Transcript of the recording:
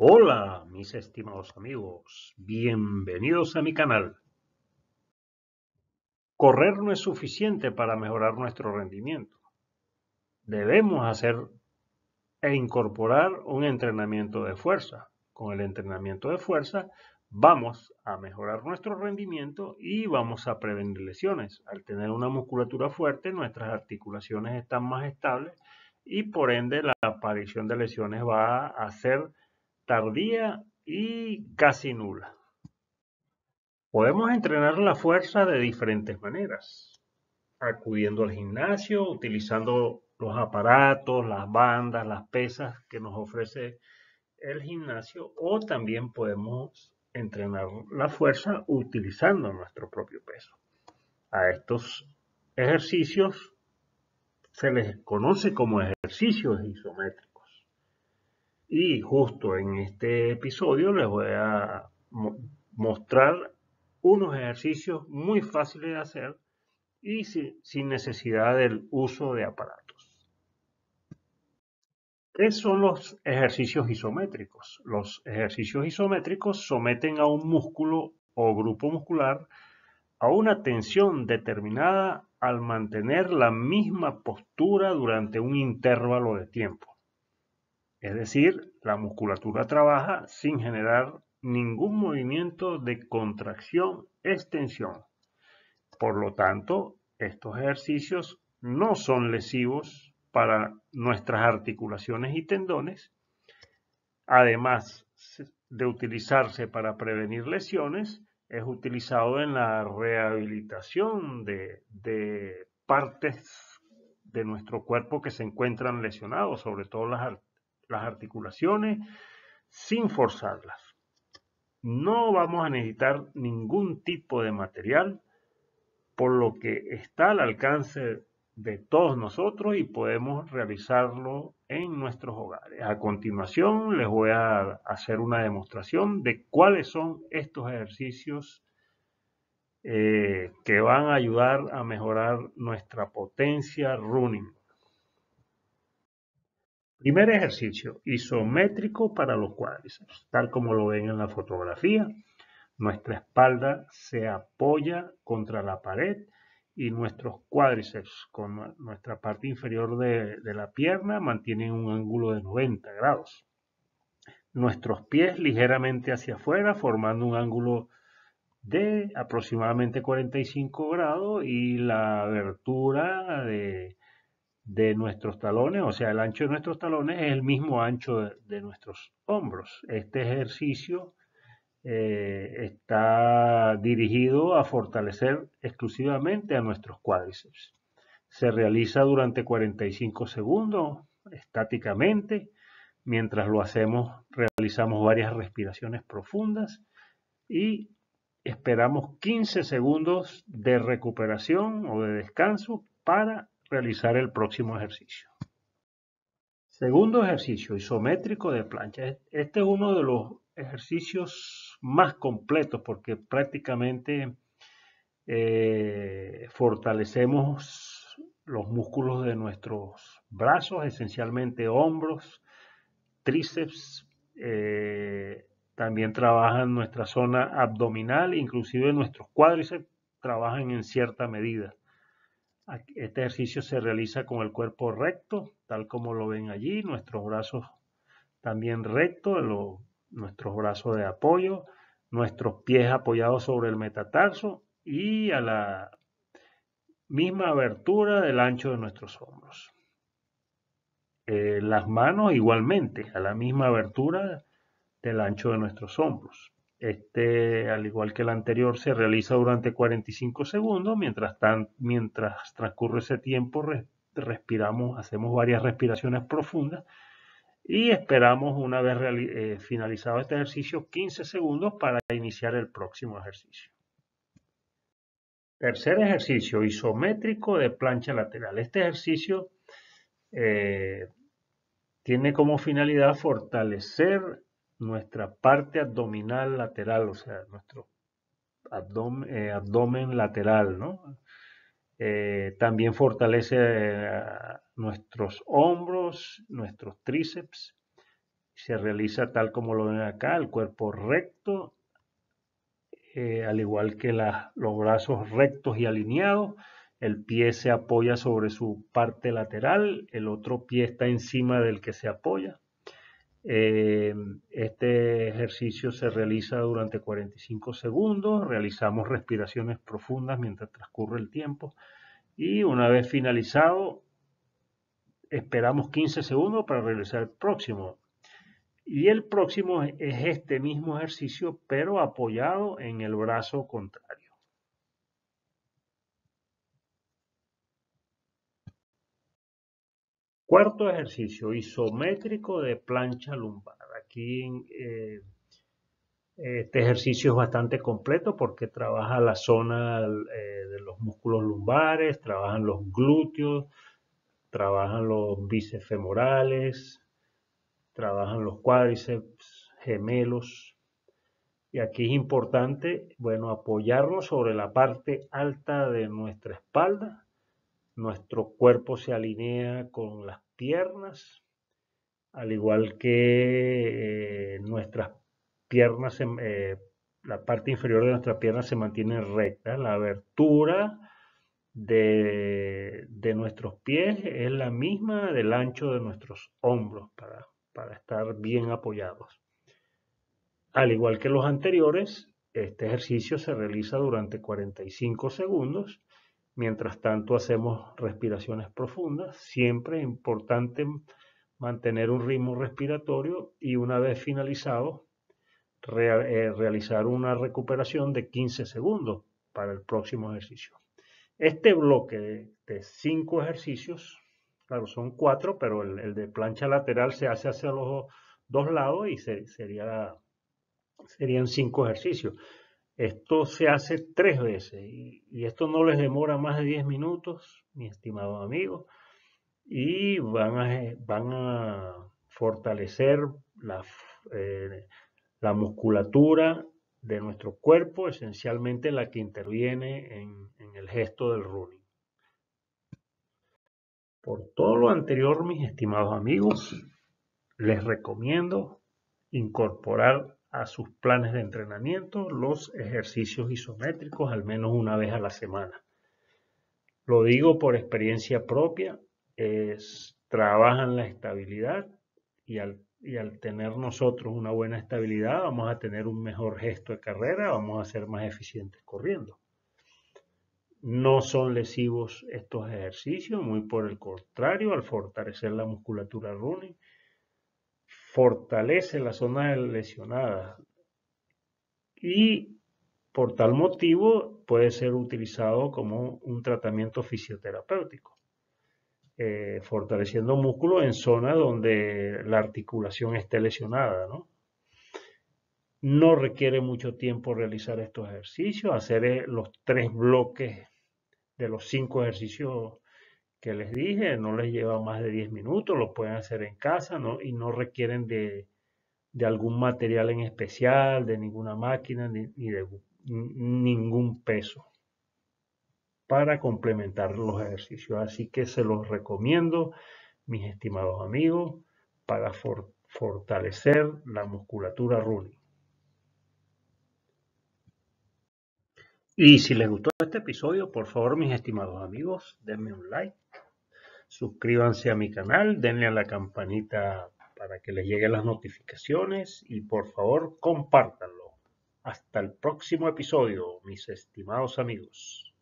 Hola mis estimados amigos, bienvenidos a mi canal. Correr no es suficiente para mejorar nuestro rendimiento. Debemos hacer e incorporar un entrenamiento de fuerza. Con el entrenamiento de fuerza vamos a mejorar nuestro rendimiento y vamos a prevenir lesiones. Al tener una musculatura fuerte, nuestras articulaciones están más estables y por ende la aparición de lesiones va a ser tardía y casi nula. Podemos entrenar la fuerza de diferentes maneras, acudiendo al gimnasio, utilizando los aparatos, las bandas, las pesas que nos ofrece el gimnasio o también podemos entrenar la fuerza utilizando nuestro propio peso. A estos ejercicios se les conoce como ejercicios isométricos. Y justo en este episodio les voy a mostrar unos ejercicios muy fáciles de hacer y sin necesidad del uso de aparatos. ¿Qué son los ejercicios isométricos? Los ejercicios isométricos someten a un músculo o grupo muscular a una tensión determinada al mantener la misma postura durante un intervalo de tiempo. Es decir, la musculatura trabaja sin generar ningún movimiento de contracción-extensión. Por lo tanto, estos ejercicios no son lesivos para nuestras articulaciones y tendones. Además de utilizarse para prevenir lesiones, es utilizado en la rehabilitación de, partes de nuestro cuerpo que se encuentran lesionados, sobre todo las articulaciones las articulaciones sin forzarlas. No vamos a necesitar ningún tipo de material, por lo que está al alcance de todos nosotros y podemos realizarlo en nuestros hogares. A continuación les voy a hacer una demostración de cuáles son estos ejercicios eh, que van a ayudar a mejorar nuestra potencia running. Primer ejercicio isométrico para los cuádriceps. Tal como lo ven en la fotografía, nuestra espalda se apoya contra la pared y nuestros cuádriceps con nuestra parte inferior de, la pierna mantienen un ángulo de 90 grados. Nuestros pies ligeramente hacia afuera formando un ángulo de aproximadamente 45 grados y la abertura de de nuestros talones, o sea, el ancho de nuestros talones es el mismo ancho de, nuestros hombros. Este ejercicio eh, está dirigido a fortalecer exclusivamente a nuestros cuádriceps. Se realiza durante 45 segundos estáticamente. Mientras lo hacemos, realizamos varias respiraciones profundas y esperamos 15 segundos de recuperación o de descanso para realizar el próximo ejercicio. Segundo ejercicio, isométrico de plancha. Este es uno de los ejercicios más completos porque prácticamente eh, fortalecemos los músculos de nuestros brazos, esencialmente hombros, tríceps, eh, también trabajan nuestra zona abdominal, inclusive nuestros cuádriceps trabajan en cierta medida. Este ejercicio se realiza con el cuerpo recto, tal como lo ven allí, nuestros brazos también rectos, nuestros brazos de apoyo, nuestros pies apoyados sobre el metatarso y a la misma abertura del ancho de nuestros hombros. Eh, las manos igualmente, a la misma abertura del ancho de nuestros hombros. Este, al igual que el anterior, se realiza durante 45 segundos. Mientras, tan, mientras transcurre ese tiempo, respiramos, hacemos varias respiraciones profundas y esperamos una vez eh, finalizado este ejercicio 15 segundos para iniciar el próximo ejercicio. Tercer ejercicio, isométrico de plancha lateral. Este ejercicio eh, tiene como finalidad fortalecer nuestra parte abdominal lateral, o sea, nuestro eh, abdomen, lateral, ¿no? Eh, también fortalece eh, nuestros hombros, nuestros tríceps. Se realiza tal como lo ven acá, el cuerpo recto, al igual que los brazos rectos y alineados. El pie se apoya sobre su parte lateral, el otro pie está encima del que se apoya. Eh, este ejercicio se realiza durante 45 segundos, realizamos respiraciones profundas mientras transcurre el tiempo y una vez finalizado esperamos 15 segundos para realizar el próximo. Y el próximo es este mismo ejercicio pero apoyado en el brazo contrario. Cuarto ejercicio, isométrico de plancha lumbar. Aquí eh, eh, este ejercicio es bastante completo porque trabaja la zona eh, de los músculos lumbares, trabajan los glúteos, trabajan los bíceps femorales, trabajan los cuádriceps gemelos. Y aquí es importante, bueno, apoyarnos sobre la parte alta de nuestra espalda nuestro cuerpo se alinea con las piernas, al igual que eh, nuestras piernas, eh, la parte inferior de nuestras piernas se mantiene recta. La abertura de, nuestros pies es la misma del ancho de nuestros hombros para, para estar bien apoyados. Al igual que los anteriores, este ejercicio se realiza durante 45 segundos Mientras tanto hacemos respiraciones profundas. Siempre es importante mantener un ritmo respiratorio y una vez finalizado, eh, realizar una recuperación de 15 segundos para el próximo ejercicio. Este bloque de 5 ejercicios, claro, son 4, pero el, de plancha lateral se hace hacia los dos lados y sería, serían 5 ejercicios. Esto se hace tres veces y, esto no les demora más de 10 minutos, mi estimado amigo, y van a, van a fortalecer la, eh, la musculatura de nuestro cuerpo, esencialmente la que interviene en, en, el gesto del running. Por todo lo anterior, mis estimados amigos, les recomiendo incorporar a sus planes de entrenamiento los ejercicios isométricos al menos una vez a la semana. Lo digo por experiencia propia, es, trabajan la estabilidad y al, y al tener nosotros una buena estabilidad vamos a tener un mejor gesto de carrera, vamos a ser más eficientes corriendo. No son lesivos estos ejercicios, muy por el contrario, al fortalecer la musculatura running fortalece la zona lesionada y por tal motivo puede ser utilizado como un tratamiento fisioterapéutico, eh, fortaleciendo músculo en zona donde la articulación esté lesionada. ¿no? no requiere mucho tiempo realizar estos ejercicios, hacer eh, los tres bloques de los cinco ejercicios que les dije, no les lleva más de 10 minutos, lo pueden hacer en casa y no requieren de, algún material en especial, de ninguna máquina ni, de ningún peso para complementar los ejercicios. Así que se los recomiendo, mis estimados amigos, para fortalecer la musculatura running. Y si les gustó este episodio, por favor, mis estimados amigos, denme un like, suscríbanse a mi canal, denle a la campanita para que les lleguen las notificaciones y por favor, compártanlo. Hasta el próximo episodio, mis estimados amigos.